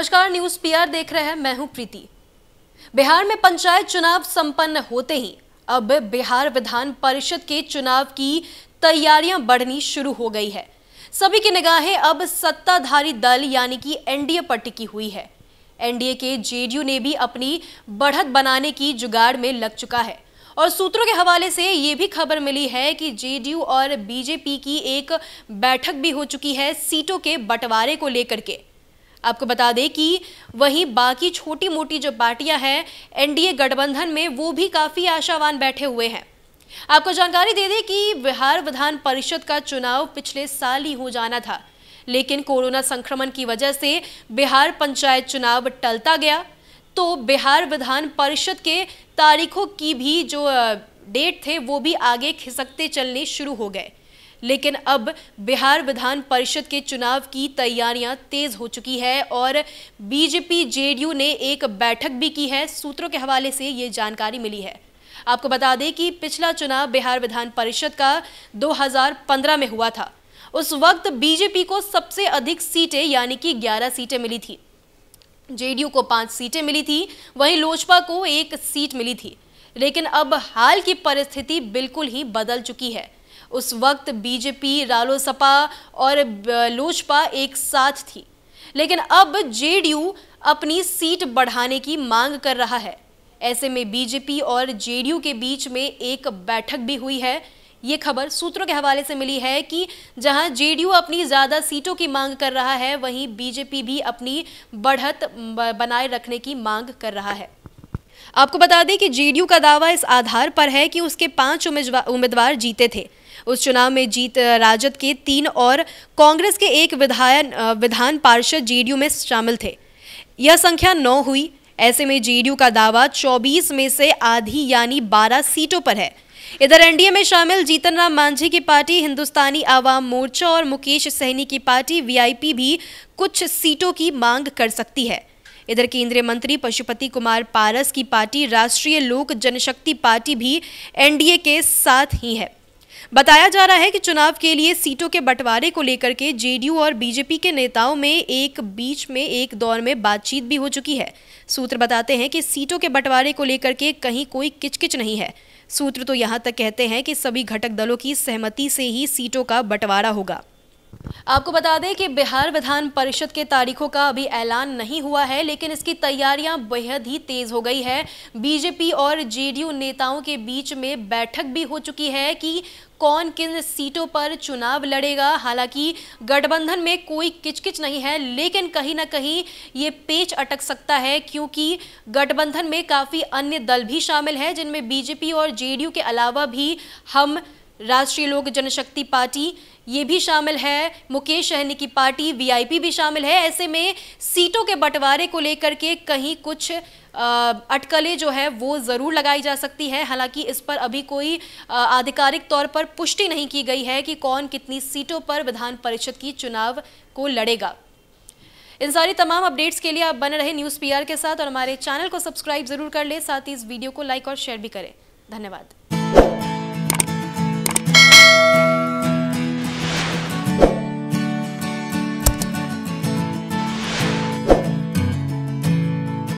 नमस्कार news PR देख रहे हैं मैं हूं प्रीति बिहार में पंचायत चुनाव संपन्न होते ही अब बिहार विधान परिषद के चुनाव की तैयारियां बढ़नी शुरू हो गई है सभी की निगाहें अब सत्ताधारी दल यानी कि एनडीए पर टिकी हुई है एनडीए के जेडीयू ने भी अपनी बढ़त बनाने की जुगाड़ में लग चुका है और सूत्रों के हवाले से ये भी खबर मिली है कि जेडीयू और बीजेपी की एक बैठक भी हो चुकी है सीटों के बंटवारे को लेकर के आपको बता दें कि वहीं बाकी छोटी मोटी जो पार्टियां हैं एनडीए गठबंधन में वो भी काफी आशावान बैठे हुए हैं आपको जानकारी दे दें कि बिहार विधान परिषद का चुनाव पिछले साल ही हो जाना था लेकिन कोरोना संक्रमण की वजह से बिहार पंचायत चुनाव टलता गया तो बिहार विधान परिषद के तारीखों की भी जो डेट थे वो भी आगे खिसकते चलने शुरू हो गए लेकिन अब बिहार विधान परिषद के चुनाव की तैयारियां तेज हो चुकी है और बीजेपी जेडीयू ने एक बैठक भी की है सूत्रों के हवाले से ये जानकारी मिली है आपको बता दें कि पिछला चुनाव बिहार विधान परिषद का 2015 में हुआ था उस वक्त बीजेपी को सबसे अधिक सीटें यानी कि 11 सीटें मिली थी जेडीयू को पांच सीटें मिली थी वहीं लोजपा को एक सीट मिली थी लेकिन अब हाल की परिस्थिति बिल्कुल ही बदल चुकी है उस वक्त बीजेपी रालोसपा और लोजपा एक साथ थी लेकिन अब जेडीयू अपनी सीट बढ़ाने की मांग कर रहा है ऐसे में बीजेपी और जेडीयू के बीच में एक बैठक भी हुई है ये खबर सूत्रों के हवाले से मिली है कि जहां जेडीयू अपनी ज़्यादा सीटों की मांग कर रहा है वहीं बीजेपी भी अपनी बढ़त बनाए रखने की मांग कर रहा है आपको बता दें कि जेडीयू का दावा इस आधार पर है कि उसके पांच उम्मीदवार जीते थे उस चुनाव में जीत राजद के तीन और कांग्रेस के एक विधायन विधान पार्षद जेडीयू में शामिल थे यह संख्या नौ हुई ऐसे में जेडीयू का दावा 24 में से आधी यानी 12 सीटों पर है इधर एनडीए में शामिल जीतन राम मांझी की पार्टी हिंदुस्तानी आवाम मोर्चा और मुकेश सहनी की पार्टी वीआईपी भी कुछ सीटों की मांग कर सकती है इधर केंद्रीय मंत्री पशुपति कुमार पारस की पार्टी राष्ट्रीय लोक जनशक्ति पार्टी भी एनडीए के साथ ही है बताया जा रहा है कि चुनाव के लिए सीटों के बंटवारे को लेकर के जेडीयू और बीजेपी के नेताओं में एक बीच में एक दौर में बातचीत भी हो चुकी है सूत्र बताते हैं कि सीटों के बंटवारे को लेकर के कहीं कोई किचकिच नहीं है सूत्र तो यहां तक कहते हैं कि सभी घटक दलों की सहमति से ही सीटों का बंटवारा होगा आपको बता दें कि बिहार विधान परिषद के तारीखों का अभी ऐलान नहीं हुआ है लेकिन इसकी तैयारियां बेहद ही तेज हो गई है बीजेपी और जेडीयू नेताओं के बीच में बैठक भी हो चुकी है कि कौन किन सीटों पर चुनाव लड़ेगा हालांकि गठबंधन में कोई किचकिच नहीं है लेकिन कहीं ना कहीं ये पेच अटक सकता है क्योंकि गठबंधन में काफ़ी अन्य दल भी शामिल है जिनमें बीजेपी और जेडीयू के अलावा भी हम राष्ट्रीय लोक जनशक्ति पार्टी ये भी शामिल है मुकेश सहनी की पार्टी वीआईपी भी शामिल है ऐसे में सीटों के बंटवारे को लेकर के कहीं कुछ अटकलें जो है वो ज़रूर लगाई जा सकती है हालांकि इस पर अभी कोई आधिकारिक तौर पर पुष्टि नहीं की गई है कि कौन कितनी सीटों पर विधान परिषद की चुनाव को लड़ेगा इन सारी तमाम अपडेट्स के लिए आप बने रहे न्यूज़ पीआर के साथ और हमारे चैनल को सब्सक्राइब जरूर कर लें साथ ही इस वीडियो को लाइक और शेयर भी करें धन्यवाद